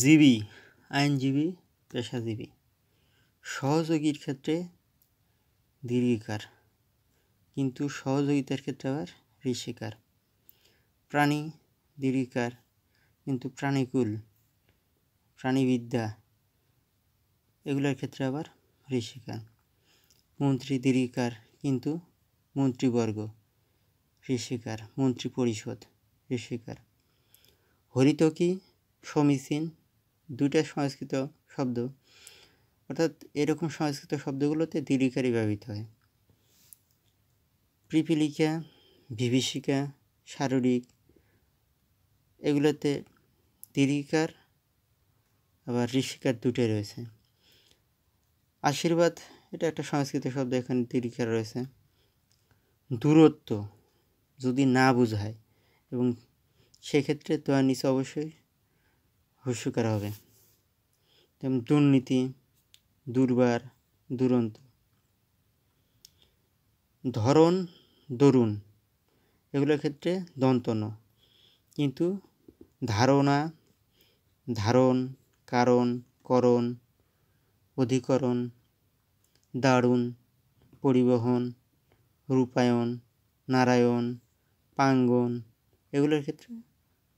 GB আইনজীবী পেশাজীবী সহযোগীর ক্ষেত্রে দীর্ঘিকার কিন্তু সহযোগিতার ক্ষেত্রে আবার ঋষিকার প্রাণী দীর্ঘিকার কিন্তু প্রাণীকুল প্রাণীবিদ্যা এগুলোর ক্ষেত্রে আবার ঋষিকার মন্ত্রী দীর্ঘিকার কিন্তু মন্ত্রীবর্গ ঋষিকার মন্ত্রী পরিষদ ঋষিকার হরিতকি সমীচীন দুইটা সংস্কৃত শব্দ অর্থাৎ এরকম সংস্কৃত শব্দগুলোতে দ্বিলিকারই ব্যবহৃত হয় প্রিপিলিকা বিভীষিকা শারীরিক এগুলোতে দীর্ঘিকার আবার ঋষিকার দুটোই রয়েছে আশীর্বাদ এটা একটা সংস্কৃত শব্দ এখানে দীর্ঘিকার রয়েছে দূরত্ব যদি না বোঝায় এবং সেক্ষেত্রে তোয়ানিস অবশ্যই করা হবে যেমন দুর্নীতি দুর্বার দুরন্ত ধরন দরুণ এগুলোর ক্ষেত্রে ন কিন্তু ধারণা ধারণ কারণ করণ অধিকরণ দারুণ পরিবহন রূপায়ণ নারায়ণ পাঙ্গন এগুলোর ক্ষেত্রে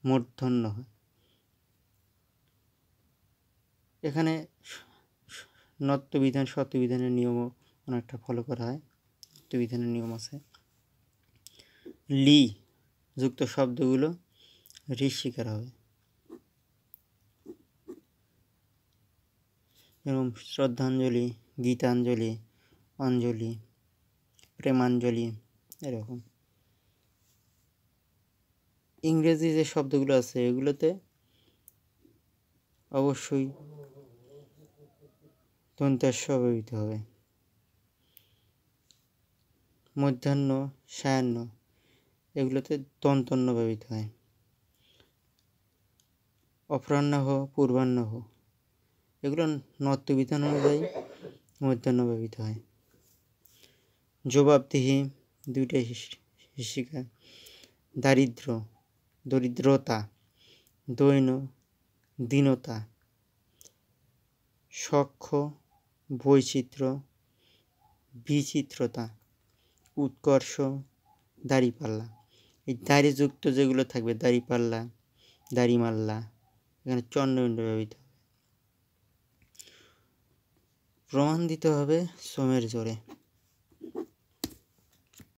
মূর্ধন্য হয় এখানে নত্যবিধান সত্যবিধানের নিয়মও অনেকটা ফলো করা হয় নত্যবিধানের নিয়ম আছে লি যুক্ত শব্দগুলো ঋষি করা হবে এবং শ্রদ্ধাঞ্জলি গীতাঞ্জলি অঞ্জলি প্রেমাঞ্জলি এরকম ইংরেজি যে শব্দগুলো আছে এগুলোতে অবশ্যই তখন তার হবে মধ্যাহ্ন সায়ান্ন এগুলোতে তন্তন্ন ব্যবহৃত হয় পূর্বাহ্ন পূর্বাহ্নাহ এগুলো নত্যবিধান অনুযায়ী মধ্যাহ্ন ব্যবহৃত হয় জবাবদিহি দুইটাই শিক্ষিকা দারিদ্র দরিদ্রতা দৈন দীনতা সক্ষ বৈচিত্র্য বিচিত্রতা উৎকর্ষ দাড়িপাল্লা এই দাড়িযুক্ত যেগুলো থাকবে দাড়িপাল্লা দাড়িমাল্লা এখানে চন্দ্রবিন্দু ব্যবহৃত হবে প্রমাণ দিতে হবে সোমের জোরে